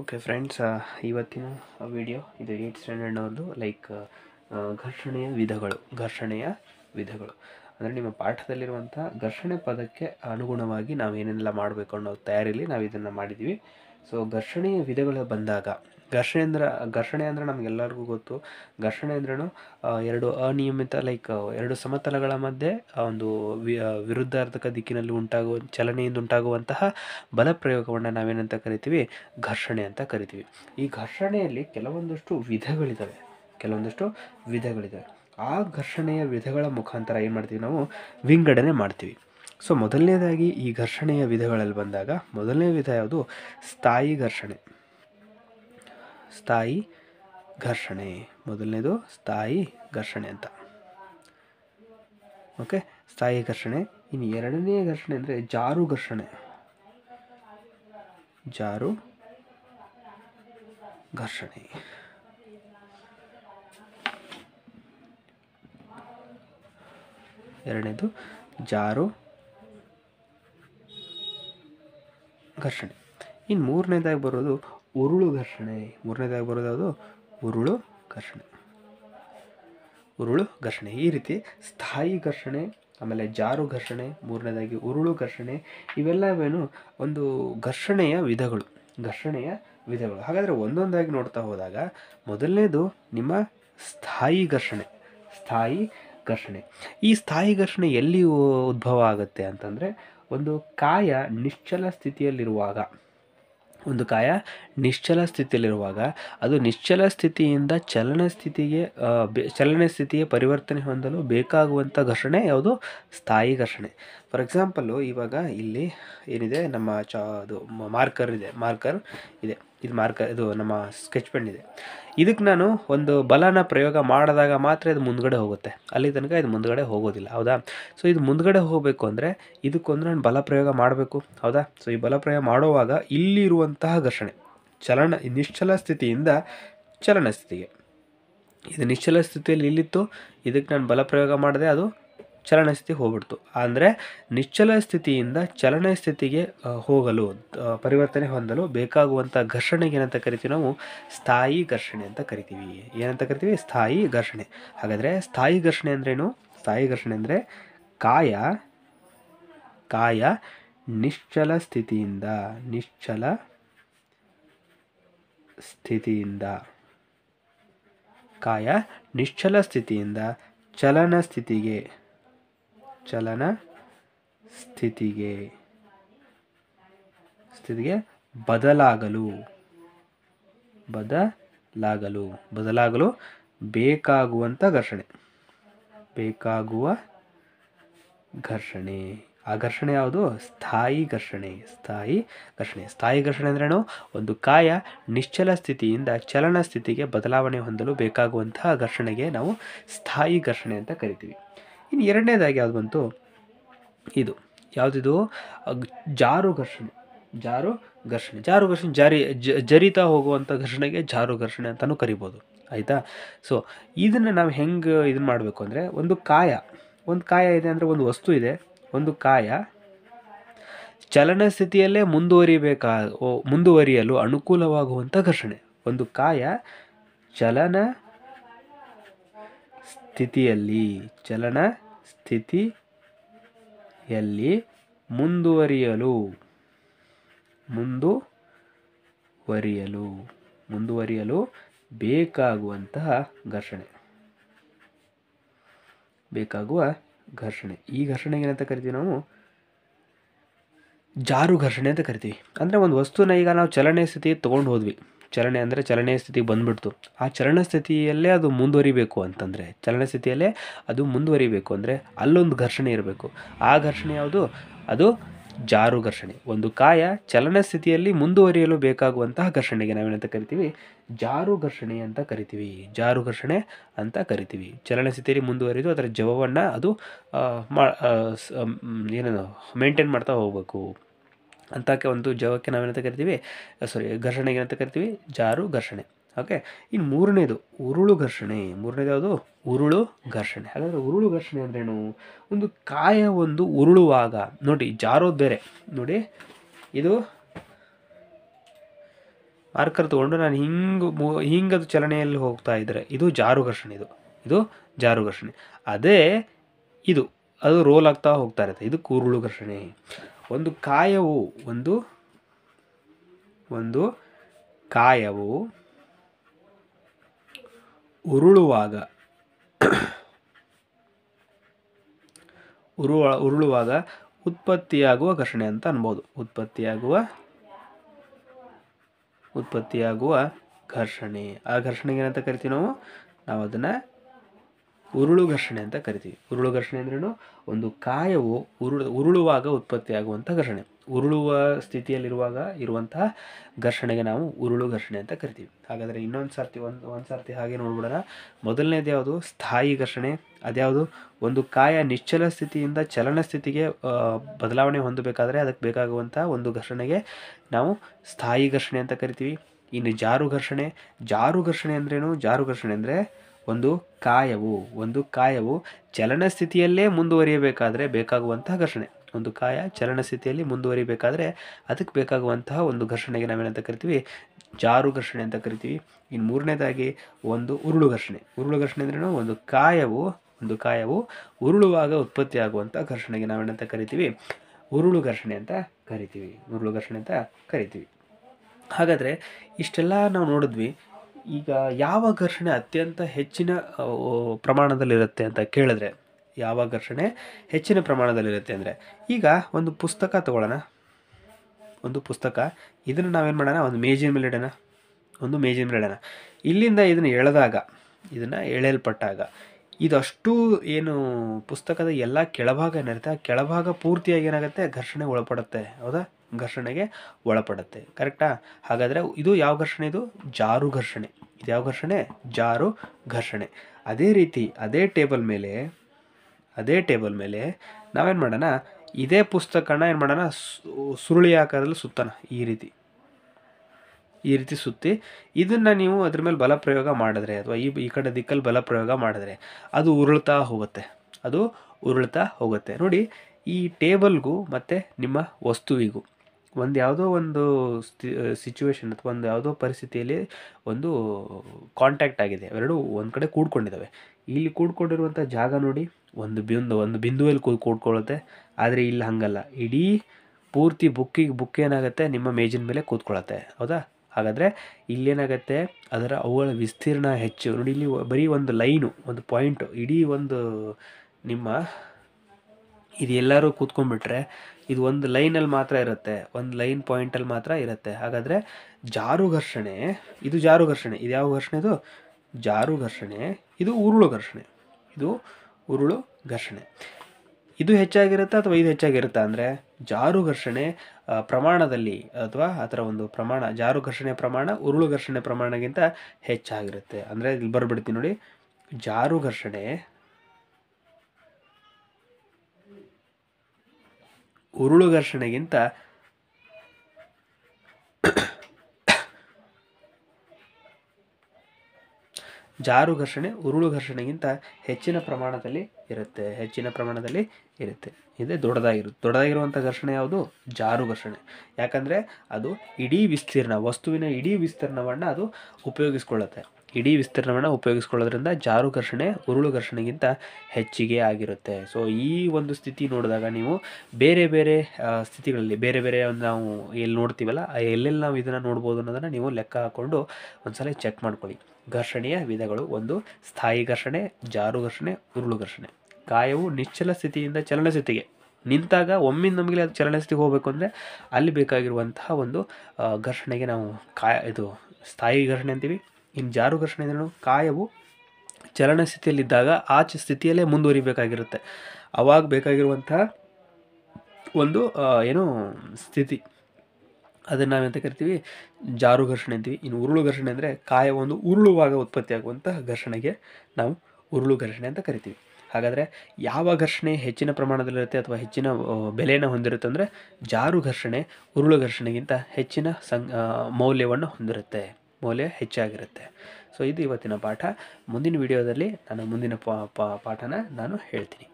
okay friends ಇವತ್ತಿನ video ಇದು eight ಸ್ಟ್ಯಾಂಡರ್ಡ್ನವ್ರದ್ದು ಲೈಕ್ ಘರ್ಷಣೆಯ ವಿಧಗಳು ಘರ್ಷಣೆಯ ವಿಧಗಳು ಅಂದರೆ ನಿಮ್ಮ ಪಾಠದಲ್ಲಿರುವಂಥ ಘರ್ಷಣೆ ಪದಕ್ಕೆ ಅನುಗುಣವಾಗಿ ನಾವು ಏನೆಲ್ಲ ಮಾಡಬೇಕು ಅನ್ನೋ ತಯಾರಿಯಲ್ಲಿ ನಾವು ಇದನ್ನು ಮಾಡಿದ್ದೀವಿ ಸೊ ಘರ್ಷಣೆಯ ವಿಧಗಳು ಬಂದಾಗ ಘರ್ಷಣೆ ಅಂದ್ರೆ ಘರ್ಷಣೆ ಅಂದರೆ ನಮಗೆಲ್ಲರಿಗೂ ಗೊತ್ತು ಘರ್ಷಣೆ ಅಂದ್ರೇನು ಎರಡು ಅನಿಯಮಿತ ಲೈಕ್ ಎರಡು ಸಮತಲಗಳ ಮಧ್ಯೆ ಒಂದು ವಿರುದ್ಧಾರ್ಥಕ ದಿಕ್ಕಿನಲ್ಲಿ ಉಂಟಾಗುವ ಚಲನೆಯಿಂದ ಉಂಟಾಗುವಂತಹ ಬಲ ಪ್ರಯೋಗವನ್ನು ನಾವೇನಂತ ಕರಿತೀವಿ ಘರ್ಷಣೆ ಅಂತ ಕರಿತೀವಿ ಈ ಘರ್ಷಣೆಯಲ್ಲಿ ಕೆಲವೊಂದಷ್ಟು ವಿಧಗಳಿದ್ದಾವೆ ಕೆಲವೊಂದಷ್ಟು ವಿಧಗಳಿದ್ದಾವೆ ಆ ಘರ್ಷಣೆಯ ವಿಧಗಳ ಮುಖಾಂತರ ಏನು ಮಾಡ್ತೀವಿ ನಾವು ವಿಂಗಡಣೆ ಮಾಡ್ತೀವಿ ಸೊ ಮೊದಲನೇದಾಗಿ ಈ ಘರ್ಷಣೆಯ ವಿಧಗಳಲ್ಲಿ ಬಂದಾಗ ಮೊದಲನೇ ವಿಧ ಯಾವುದು ಸ್ಥಾಯಿ ಘರ್ಷಣೆ ಸ್ಥಾಯಿ ಘರ್ಷಣೆ ಮೊದಲನೇದು ಸ್ಥಾಯಿ ಘರ್ಷಣೆ ಅಂತ ಓಕೆ ಸ್ಥಾಯಿ ಘರ್ಷಣೆ ಇನ್ನು ಎರಡನೇ ಘರ್ಷಣೆ ಅಂದರೆ ಜಾರು ಘರ್ಷಣೆ ಜಾರು ಘರ್ಷಣೆ ಎರಡನೇದು ಜಾರು ಘರ್ಷಣೆ ಇನ್ನು ಮೂರನೇದಾಗಿ ಬರೋದು ಉರುಳು ಘರ್ಷಣೆ ಮೂರನೇದಾಗಿ ಬರೋದಾವುದು ಉರುಳು ಘರ್ಷಣೆ ಉರುಳು ಘರ್ಷಣೆ ಈ ರೀತಿ ಸ್ಥಾಯಿ ಘರ್ಷಣೆ ಆಮೇಲೆ ಜಾರು ಘರ್ಷಣೆ ಮೂರನೇದಾಗಿ ಉರುಳು ಘರ್ಷಣೆ ಇವೆಲ್ಲವೇನು ಒಂದು ಘರ್ಷಣೆಯ ವಿಧಗಳು ಘರ್ಷಣೆಯ ವಿಧಗಳು ಹಾಗಾದರೆ ಒಂದೊಂದಾಗಿ ನೋಡ್ತಾ ಹೋದಾಗ ಮೊದಲನೇದು ನಿಮ್ಮ ಸ್ಥಾಯಿ ಘರ್ಷಣೆ ಸ್ಥಾಯಿ ಘರ್ಷಣೆ ಈ ಸ್ಥಾಯಿ ಘರ್ಷಣೆ ಎಲ್ಲಿ ಉದ್ಭವ ಆಗುತ್ತೆ ಅಂತಂದರೆ ಒಂದು ಕಾಯ ನಿಶ್ಚಲ ಸ್ಥಿತಿಯಲ್ಲಿರುವಾಗ ಒಂದು ಕಾಯ ನಿಶ್ಚಲ ಸ್ಥಿತಿಯಲ್ಲಿರುವಾಗ ಅದು ನಿಶ್ಚಲ ಸ್ಥಿತಿಯಿಂದ ಚಲನ ಸ್ಥಿತಿಗೆ ಚಲನ ಸ್ಥಿತಿಗೆ ಪರಿವರ್ತನೆ ಹೊಂದಲು ಬೇಕಾಗುವಂಥ ಘರ್ಷಣೆ ಯಾವುದು ಸ್ಥಾಯಿ ಘರ್ಷಣೆ ಫಾರ್ ಎಕ್ಸಾಂಪಲ್ಲು ಇವಾಗ ಇಲ್ಲಿ ಏನಿದೆ ನಮ್ಮ ಚ ಅದು ಮಾರ್ಕರ್ ಇದೆ ಮಾರ್ಕರ್ ಇದೆ ಇದು ಮಾರ್ಕ ಇದು ನಮ್ಮ ಸ್ಕೆಚ್ ಪೆನ್ ಇದೆ ಇದಕ್ಕೆ ನಾನು ಒಂದು ಬಲನ ಪ್ರಯೋಗ ಮಾಡಿದಾಗ ಮಾತ್ರ ಇದು ಮುಂದಗಡೆ ಹೋಗುತ್ತೆ ಅಲ್ಲಿ ತನಕ ಇದು ಮುಂದ್ಗಡೆ ಹೋಗೋದಿಲ್ಲ ಹೌದಾ ಸೊ ಇದು ಮುಂದ್ಗಡೆ ಹೋಗಬೇಕು ಅಂದರೆ ಇದಕ್ಕೊಂದು ನಾನು ಬಲ ಪ್ರಯೋಗ ಮಾಡಬೇಕು ಹೌದಾ ಸೊ ಈ ಬಲ ಪ್ರಯೋಗ ಮಾಡುವಾಗ ಇರುವಂತಹ ಘರ್ಷಣೆ ಚಲನ ನಿಶ್ಚಲ ಸ್ಥಿತಿಯಿಂದ ಚಲನ ಸ್ಥಿತಿಗೆ ಇದು ನಿಶ್ಚಲ ಸ್ಥಿತಿಯಲ್ಲಿ ಇಲ್ಲಿತ್ತು ಇದಕ್ಕೆ ನಾನು ಬಲ ಪ್ರಯೋಗ ಮಾಡಿದೆ ಅದು ಚಲನ ಸ್ಥಿತಿ ಹೋಗ್ಬಿಡ್ತು ಅಂದರೆ ನಿಶ್ಚಲ ಸ್ಥಿತಿಯಿಂದ ಚಲನ ಸ್ಥಿತಿಗೆ ಹೋಗಲು ಪರಿವರ್ತನೆ ಹೊಂದಲು ಬೇಕಾಗುವಂಥ ಘರ್ಷಣೆಗೆ ಏನಂತ ಕರಿತೀವಿ ನಾವು ಸ್ಥಾಯಿ ಘರ್ಷಣೆ ಅಂತ ಕರಿತೀವಿ ಏನಂತ ಕರಿತೀವಿ ಸ್ಥಾಯಿ ಘರ್ಷಣೆ ಹಾಗಾದರೆ ಸ್ಥಾಯಿ ಘರ್ಷಣೆ ಅಂದ್ರೇನು ಸ್ಥಾಯಿ ಘರ್ಷಣೆ ಅಂದರೆ ಕಾಯ ಕಾಯ ನಿಶ್ಚಲ ಸ್ಥಿತಿಯಿಂದ ನಿಶ್ಚಲ ಸ್ಥಿತಿಯಿಂದ ಕಾಯ ನಿಶ್ಚಲ ಸ್ಥಿತಿಯಿಂದ ಚಲನ ಸ್ಥಿತಿಗೆ ಚಲನ ಸ್ಥಿತಿಗೆ ಸ್ಥಿತಿಗೆ ಬದಲಾಗಲು ಬದಲಾಗಲು ಬದಲಾಗಲು ಬೇಕಾಗುವಂಥ ಘರ್ಷಣೆ ಬೇಕಾಗುವ ಘರ್ಷಣೆ ಆ ಘರ್ಷಣೆ ಯಾವುದು ಸ್ಥಾಯಿ ಘರ್ಷಣೆ ಸ್ಥಾಯಿ ಘರ್ಷಣೆ ಸ್ಥಾಯಿ ಘರ್ಷಣೆ ಅಂದ್ರೇನು ಒಂದು ಕಾಯ ನಿಶ್ಚಲ ಸ್ಥಿತಿಯಿಂದ ಚಲನ ಸ್ಥಿತಿಗೆ ಬದಲಾವಣೆ ಹೊಂದಲು ಬೇಕಾಗುವಂತಹ ಘರ್ಷಣೆಗೆ ನಾವು ಸ್ಥಾಯಿ ಘರ್ಷಣೆ ಅಂತ ಕರಿತೀವಿ ಇನ್ನು ಎರಡನೇದಾಗಿ ಯಾವುದು ಬಂತು ಇದು ಯಾವುದಿದು ಜಾರು ಘರ್ಷಣೆ ಜಾರು ಘರ್ಷಣೆ ಜಾರು ಘರ್ಷಣೆ ಜಾರಿ ಜರಿತಾ ಹೋಗುವಂಥ ಘರ್ಷಣೆಗೆ ಜಾರು ಘರ್ಷಣೆ ಅಂತಲೂ ಕರಿಬೋದು ಆಯಿತಾ ಸೊ ಇದನ್ನು ನಾವು ಹೆಂಗೆ ಇದನ್ನು ಮಾಡಬೇಕು ಅಂದರೆ ಒಂದು ಕಾಯ ಒಂದು ಕಾಯ ಇದೆ ಅಂದರೆ ಒಂದು ವಸ್ತು ಇದೆ ಒಂದು ಕಾಯ ಚಲನ ಸ್ಥಿತಿಯಲ್ಲೇ ಮುಂದುವರಿಬೇಕಾ ಮುಂದುವರಿಯಲು ಅನುಕೂಲವಾಗುವಂಥ ಘರ್ಷಣೆ ಒಂದು ಕಾಯ ಚಲನ ಸ್ಥಿತಿಯಲ್ಲಿ ಚಲನ ಸ್ಥಿತಿಯಲ್ಲಿ ಮುಂದುವರಿಯಲು ಮುಂದುವರಿಯಲು ಮುಂದುವರಿಯಲು ಬೇಕಾಗುವಂತಹ ಘರ್ಷಣೆ ಬೇಕಾಗುವ ಘರ್ಷಣೆ ಈ ಘರ್ಷಣೆಗೆ ಏನಂತ ಕರಿತೀವಿ ನಾವು ಜಾರು ಘರ್ಷಣೆ ಅಂತ ಕರಿತೀವಿ ಅಂದರೆ ಒಂದು ವಸ್ತುನ ಈಗ ನಾವು ಚಲನೆ ಸ್ಥಿತಿ ತೊಗೊಂಡು ಹೋದ್ವಿ ಚಲನೆ ಅಂದರೆ ಚಲನೆಯ ಸ್ಥಿತಿಗೆ ಬಂದ್ಬಿಡ್ತು ಆ ಚಲನ ಸ್ಥಿತಿಯಲ್ಲೇ ಅದು ಮುಂದುವರಿಬೇಕು ಅಂತಂದರೆ ಚಲನ ಸ್ಥಿತಿಯಲ್ಲೇ ಅದು ಮುಂದುವರಿಬೇಕು ಅಂದರೆ ಅಲ್ಲೊಂದು ಘರ್ಷಣೆ ಇರಬೇಕು ಆ ಘರ್ಷಣೆ ಯಾವುದು ಅದು ಜಾರು ಘರ್ಷಣೆ ಒಂದು ಕಾಯ ಚಲನ ಸ್ಥಿತಿಯಲ್ಲಿ ಮುಂದುವರಿಯಲು ಬೇಕಾಗುವಂತಹ ಘರ್ಷಣೆಗೆ ನಾವೇನಂತ ಕರಿತೀವಿ ಜಾರು ಘರ್ಷಣೆ ಅಂತ ಕರಿತೀವಿ ಜಾರು ಘರ್ಷಣೆ ಅಂತ ಕರಿತೀವಿ ಚಲನ ಸ್ಥಿತಿಯಲ್ಲಿ ಮುಂದುವರಿದು ಅದರ ಜವವನ್ನು ಅದು ಮಾ ಏನೇನು ಮೇಂಟೈನ್ ಮಾಡ್ತಾ ಹೋಗಬೇಕು ಅಂತಕ್ಕೆ ಒಂದು ಜಾಗಕ್ಕೆ ನಾವೇನಂತ ಕರಿತೀವಿ ಸಾರಿ ಘರ್ಷಣೆಗೆ ಏನಂತ ಕರಿತೀವಿ ಜಾರು ಘರ್ಷಣೆ ಓಕೆ ಇನ್ನು ಮೂರನೇದು ಉರುಳು ಘರ್ಷಣೆ ಮೂರನೇದು ಯಾವುದು ಉರುಳು ಘರ್ಷಣೆ ಹಾಗಾದರೆ ಉರುಳು ಘರ್ಷಣೆ ಅಂದ್ರೇನು ಒಂದು ಕಾಯ ಒಂದು ಉರುಳುವಾಗ ನೋಡಿ ಜಾರೋದು ಬೇರೆ ನೋಡಿ ಇದು ಮಾರ್ಕರ್ ತಗೊಂಡು ನಾನು ಹಿಂಗೆ ಹಿಂಗದು ಚಲನೆಯಲ್ಲಿ ಹೋಗ್ತಾ ಇದ್ದರೆ ಇದು ಜಾರು ಘರ್ಷಣೆ ಇದು ಇದು ಜಾರು ಘರ್ಷಣೆ ಅದೇ ಇದು ಅದು ರೋಲ್ ಆಗ್ತಾ ಹೋಗ್ತಾ ಇರುತ್ತೆ ಇದಕ್ಕೆ ಉರುಳು ಘರ್ಷಣೆ ಒಂದು ಕಾಯವು ಒಂದು ಒಂದು ಕಾಯವು ಉರುಳುವಾಗ ಉರು ಉರುಳುವಾಗ ಉತ್ಪತ್ತಿಯಾಗುವ ಘರ್ಷಣೆ ಅಂತ ಅನ್ಬೋದು ಉತ್ಪತ್ತಿಯಾಗುವ ಉತ್ಪತ್ತಿಯಾಗುವ ಘರ್ಷಣೆ ಆ ಘರ್ಷಣೆಗೆ ಏನಂತ ಕರಿತೀವಿ ನಾವು ನಾವು ಅದನ್ನು ಉರುಳು ಘರ್ಷಣೆ ಅಂತ ಕರಿತೀವಿ ಉರುಳು ಘರ್ಷಣೆ ಅಂದ್ರೇನು ಒಂದು ಕಾಯವು ಉರುಳು ಉರುಳುವಾಗ ಉತ್ಪತ್ತಿಯಾಗುವಂಥ ಘರ್ಷಣೆ ಉರುಳುವ ಸ್ಥಿತಿಯಲ್ಲಿರುವಾಗ ಇರುವಂತಹ ಘರ್ಷಣೆಗೆ ನಾವು ಉರುಳು ಘರ್ಷಣೆ ಅಂತ ಕರಿತೀವಿ ಹಾಗಾದರೆ ಇನ್ನೊಂದು ಸರ್ತಿ ಒಂದು ಒಂದು ಸರ್ತಿ ಹಾಗೆ ನೋಡ್ಬಿಡೋಣ ಮೊದಲನೇದು ಯಾವುದು ಸ್ಥಾಯಿ ಘರ್ಷಣೆ ಅದ್ಯಾವುದು ಒಂದು ಕಾಯ ನಿಶ್ಚಲ ಸ್ಥಿತಿಯಿಂದ ಚಲನ ಸ್ಥಿತಿಗೆ ಬದಲಾವಣೆ ಹೊಂದಬೇಕಾದರೆ ಅದಕ್ಕೆ ಬೇಕಾಗುವಂಥ ಒಂದು ಘರ್ಷಣೆಗೆ ನಾವು ಸ್ಥಾಯಿ ಘರ್ಷಣೆ ಅಂತ ಕರಿತೀವಿ ಇನ್ನು ಜಾರು ಘರ್ಷಣೆ ಜಾರು ಘರ್ಷಣೆ ಅಂದ್ರೇನು ಜಾರು ಘರ್ಷಣೆ ಅಂದರೆ ಒಂದು ಕಾಯವು ಒಂದು ಕಾಯವು ಚಲನ ಸ್ಥಿತಿಯಲ್ಲೇ ಮುಂದುವರಿಯಬೇಕಾದರೆ ಬೇಕಾಗುವಂತಹ ಘರ್ಷಣೆ ಒಂದು ಕಾಯ ಚಲನ ಸ್ಥಿತಿಯಲ್ಲಿ ಮುಂದುವರಿಬೇಕಾದ್ರೆ ಅದಕ್ಕೆ ಬೇಕಾಗುವಂತಹ ಒಂದು ಘರ್ಷಣೆಗೆ ನಾವೇನಂತ ಕರಿತೀವಿ ಜಾರು ಘರ್ಷಣೆ ಅಂತ ಕರಿತೀವಿ ಇನ್ನು ಮೂರನೇದಾಗಿ ಒಂದು ಉರುಳು ಘರ್ಷಣೆ ಉರುಳು ಘರ್ಷಣೆ ಅಂದ್ರೇನು ಒಂದು ಕಾಯವು ಒಂದು ಕಾಯವು ಉರುಳುವಾಗ ಉತ್ಪತ್ತಿಯಾಗುವಂಥ ಘರ್ಷಣೆಗೆ ನಾವೇನಂತ ಕರಿತೀವಿ ಉರುಳು ಘರ್ಷಣೆ ಅಂತ ಕರಿತೀವಿ ಉರುಳು ಘರ್ಷಣೆ ಅಂತ ಕರಿತೀವಿ ಹಾಗಾದರೆ ಇಷ್ಟೆಲ್ಲ ನಾವು ನೋಡಿದ್ವಿ ಈಗ ಯಾವ ಘರ್ಷಣೆ ಅತ್ಯಂತ ಹೆಚ್ಚಿನ ಪ್ರಮಾಣದಲ್ಲಿರುತ್ತೆ ಅಂತ ಕೇಳಿದ್ರೆ ಯಾವ ಘರ್ಷಣೆ ಹೆಚ್ಚಿನ ಪ್ರಮಾಣದಲ್ಲಿರುತ್ತೆ ಅಂದರೆ ಈಗ ಒಂದು ಪುಸ್ತಕ ತಗೊಳ್ಳೋಣ ಒಂದು ಪುಸ್ತಕ ಇದನ್ನು ನಾವೇನು ಮಾಡೋಣ ಒಂದು ಮೇಜಿನ ಮೇಲೆ ಇಡೋಣ ಒಂದು ಮೇಜಿನ ಮೇಲೆ ಇಡೋಣ ಇಲ್ಲಿಂದ ಇದನ್ನು ಎಳೆದಾಗ ಇದನ್ನು ಎಳೆಯಲ್ಪಟ್ಟಾಗ ಇದಷ್ಟು ಏನು ಪುಸ್ತಕದ ಎಲ್ಲ ಕೆಳಭಾಗ ಏನಿರುತ್ತೆ ಆ ಕೆಳಭಾಗ ಪೂರ್ತಿಯಾಗಿ ಏನಾಗುತ್ತೆ ಘರ್ಷಣೆ ಒಳಪಡುತ್ತೆ ಹೌದಾ ಘರ್ಷಣೆಗೆ ಒಳಪಡುತ್ತೆ ಕರೆಕ್ಟಾ ಹಾಗಾದರೆ ಇದು ಯಾವ ಘರ್ಷಣೆ ಇದು ಜಾರು ಘರ್ಷಣೆ ಇದು ಯಾವ ಘರ್ಷಣೆ ಜಾರು ಘರ್ಷಣೆ ಅದೇ ರೀತಿ ಅದೇ ಟೇಬಲ್ ಮೇಲೆ ಅದೇ ಟೇಬಲ್ ಮೇಲೆ ನಾವೇನು ಮಾಡೋಣ ಇದೇ ಪುಸ್ತಕನ ಏನು ಮಾಡೋಣ ಸುರುಳಿ ಆಕಾರದಲ್ಲಿ ಸುತ್ತಣ ಈ ರೀತಿ ಈ ರೀತಿ ಸುತ್ತಿ ಇದನ್ನು ನೀವು ಅದ್ರ ಮೇಲೆ ಬಲ ಪ್ರಯೋಗ ಮಾಡಿದ್ರೆ ಅಥವಾ ಈ ಈ ಕಡೆ ದಿಕ್ಕಲ್ಲಿ ಬಲ ಪ್ರಯೋಗ ಮಾಡಿದ್ರೆ ಅದು ಉರುಳ್ತಾ ಹೋಗುತ್ತೆ ಅದು ಉರುಳ್ತಾ ಹೋಗುತ್ತೆ ನೋಡಿ ಈ ಟೇಬಲ್ಗೂ ಮತ್ತು ನಿಮ್ಮ ವಸ್ತುವಿಗೂ ಒಂದು ಯಾವುದೋ ಒಂದು ಸಿಚುವೇಶನ್ ಅಥವಾ ಒಂದು ಯಾವುದೋ ಪರಿಸ್ಥಿತಿಯಲ್ಲಿ ಒಂದು ಕಾಂಟ್ಯಾಕ್ಟ್ ಆಗಿದೆ ಎರಡೂ ಒಂದು ಕಡೆ ಕೂಡ್ಕೊಂಡಿದ್ದಾವೆ ಇಲ್ಲಿ ಕೂಡ್ಕೊಂಡಿರುವಂಥ ಜಾಗ ನೋಡಿ ಒಂದು ಬಿಂದು ಒಂದು ಬಿಂದುವಲ್ಲಿ ಕೂ ಕೂಡ್ಕೊಳ್ಳುತ್ತೆ ಆದರೆ ಇಲ್ಲಿ ಹಾಗಲ್ಲ ಇಡೀ ಪೂರ್ತಿ ಬುಕ್ಕಿಗೆ ಬುಕ್ ಏನಾಗುತ್ತೆ ನಿಮ್ಮ ಮೇಜಿನ ಮೇಲೆ ಕೂತ್ಕೊಳ್ಳುತ್ತೆ ಹೌದಾ ಹಾಗಾದರೆ ಇಲ್ಲೇನಾಗುತ್ತೆ ಅದರ ಅವುಗಳ ವಿಸ್ತೀರ್ಣ ಹೆಚ್ಚು ನೋಡಿ ಇಲ್ಲಿ ಬರೀ ಒಂದು ಲೈನು ಒಂದು ಪಾಯಿಂಟು ಇಡೀ ಒಂದು ನಿಮ್ಮ ಇದು ಎಲ್ಲರೂ ಕೂತ್ಕೊಂಡ್ಬಿಟ್ರೆ ಇದು ಒಂದು ಲೈನಲ್ಲಿ ಮಾತ್ರ ಇರುತ್ತೆ ಒಂದು ಲೈನ್ ಪಾಯಿಂಟಲ್ಲಿ ಮಾತ್ರ ಇರುತ್ತೆ ಹಾಗಾದರೆ ಜಾರು ಘರ್ಷಣೆ ಇದು ಜಾರು ಘರ್ಷಣೆ ಇದು ಯಾವ ಘರ್ಷಣೆ ಇದು ಜಾರು ಘರ್ಷಣೆ ಇದು ಉರುಳು ಘರ್ಷಣೆ ಇದು ಉರುಳು ಘರ್ಷಣೆ ಇದು ಹೆಚ್ಚಾಗಿರುತ್ತಾ ಅಥವಾ ಇದು ಹೆಚ್ಚಾಗಿರುತ್ತಾ ಅಂದರೆ ಜಾರು ಘರ್ಷಣೆ ಪ್ರಮಾಣದಲ್ಲಿ ಅಥವಾ ಅದರ ಒಂದು ಪ್ರಮಾಣ ಜಾರು ಘರ್ಷಣೆ ಪ್ರಮಾಣ ಉರುಳು ಘರ್ಷಣೆ ಪ್ರಮಾಣಗಿಂತ ಹೆಚ್ಚಾಗಿರುತ್ತೆ ಅಂದರೆ ಇಲ್ಲಿ ಬರ್ಬಿಡ್ತೀನಿ ನೋಡಿ ಜಾರು ಘರ್ಷಣೆ ಉರುಳು ಘರ್ಷಣೆಗಿಂತ ಜಾರು ಘರ್ಷಣೆ ಉರುಳು ಘರ್ಷಣೆಗಿಂತ ಹೆಚ್ಚಿನ ಪ್ರಮಾಣದಲ್ಲಿ ಇರುತ್ತೆ ಹೆಚ್ಚಿನ ಪ್ರಮಾಣದಲ್ಲಿ ಇರುತ್ತೆ ಇದೆ ದೊಡ್ಡದಾಗಿರುತ್ತೆ ದೊಡ್ಡದಾಗಿರುವಂಥ ಘರ್ಷಣೆ ಯಾವುದು ಜಾರು ಘರ್ಷಣೆ ಯಾಕಂದರೆ ಅದು ಇಡೀ ವಿಸ್ತೀರ್ಣ ವಸ್ತುವಿನ ಇಡೀ ವಿಸ್ತೀರ್ಣವನ್ನು ಅದು ಉಪಯೋಗಿಸ್ಕೊಳ್ಳುತ್ತೆ ಇಡೀ ವಿಸ್ತೀರ್ಣವನ್ನು ಉಪಯೋಗಿಸ್ಕೊಳ್ಳೋದ್ರಿಂದ ಜಾರು ಘರ್ಷಣೆ ಉರುಳು ಘರ್ಷಣೆಗಿಂತ ಹೆಚ್ಚಿಗೆ ಆಗಿರುತ್ತೆ ಸೊ ಈ ಒಂದು ಸ್ಥಿತಿ ನೋಡಿದಾಗ ನೀವು ಬೇರೆ ಬೇರೆ ಸ್ಥಿತಿಗಳಲ್ಲಿ ಬೇರೆ ಬೇರೆ ಒಂದು ನಾವು ಎಲ್ಲಿ ನೋಡ್ತೀವಲ್ಲ ಎಲ್ಲೆಲ್ಲಿ ನಾವು ಇದನ್ನು ನೋಡ್ಬೋದು ಅನ್ನೋದನ್ನು ನೀವು ಲೆಕ್ಕ ಹಾಕ್ಕೊಂಡು ಸಲ ಚೆಕ್ ಮಾಡ್ಕೊಳ್ಳಿ ಘರ್ಷಣೆಯ ವಿಧಗಳು ಒಂದು ಸ್ಥಾಯಿ ಘರ್ಷಣೆ ಜಾರು ಘರ್ಷಣೆ ಉರುಳು ಘರ್ಷಣೆ ಗಾಯವು ನಿಶ್ಚಲ ಸ್ಥಿತಿಯಿಂದ ಚಲನಸ್ಥಿತಿಗೆ ನಿಂತಾಗ ಒಮ್ಮೆ ನಮಗೆ ಅದು ಚಲನಸ್ಥಿತಿಗೆ ಹೋಗಬೇಕು ಅಂದರೆ ಅಲ್ಲಿ ಬೇಕಾಗಿರುವಂತಹ ಒಂದು ಘರ್ಷಣೆಗೆ ನಾವು ಕಾಯ ಇದು ಸ್ಥಾಯಿ ಘರ್ಷಣೆ ಅಂತೀವಿ ಇನ್ನು ಜಾರು ಘರ್ಷಣೆ ಅಂದ್ರೂ ಕಾಯವು ಚಲನ ಸ್ಥಿತಿಯಲ್ಲಿದ್ದಾಗ ಆ ಸ್ಥಿತಿಯಲ್ಲೇ ಮುಂದುವರಿಬೇಕಾಗಿರುತ್ತೆ ಅವಾಗ ಬೇಕಾಗಿರುವಂತಹ ಒಂದು ಏನು ಸ್ಥಿತಿ ಅದನ್ನು ನಾವೆಂತ ಕರಿತೀವಿ ಜಾರು ಘರ್ಷಣೆ ಅಂತೀವಿ ಇನ್ನು ಉರುಳು ಘರ್ಷಣೆ ಅಂದರೆ ಕಾಯ ಒಂದು ಉರುಳುವಾಗ ಉತ್ಪತ್ತಿಯಾಗುವಂತಹ ಘರ್ಷಣೆಗೆ ನಾವು ಉರುಳು ಘರ್ಷಣೆ ಅಂತ ಕರಿತೀವಿ ಹಾಗಾದರೆ ಯಾವ ಘರ್ಷಣೆ ಹೆಚ್ಚಿನ ಪ್ರಮಾಣದಲ್ಲಿರುತ್ತೆ ಅಥವಾ ಹೆಚ್ಚಿನ ಬೆಲೆಯನ್ನು ಹೊಂದಿರುತ್ತೆ ಅಂದರೆ ಜಾರು ಘರ್ಷಣೆ ಉರುಳು ಘರ್ಷಣೆಗಿಂತ ಹೆಚ್ಚಿನ ಸಂ ಮೌಲ್ಯವನ್ನು ಹೊಂದಿರುತ್ತೆ ಮೌಲ್ಯ ಹೆಚ್ಚಾಗಿರುತ್ತೆ ಸೊ ಇದು ಇವತ್ತಿನ ಪಾಠ ಮುಂದಿನ ವಿಡಿಯೋದಲ್ಲಿ ನಾನು ಮುಂದಿನ ಪಾಠನ ನಾನು ಹೇಳ್ತೀನಿ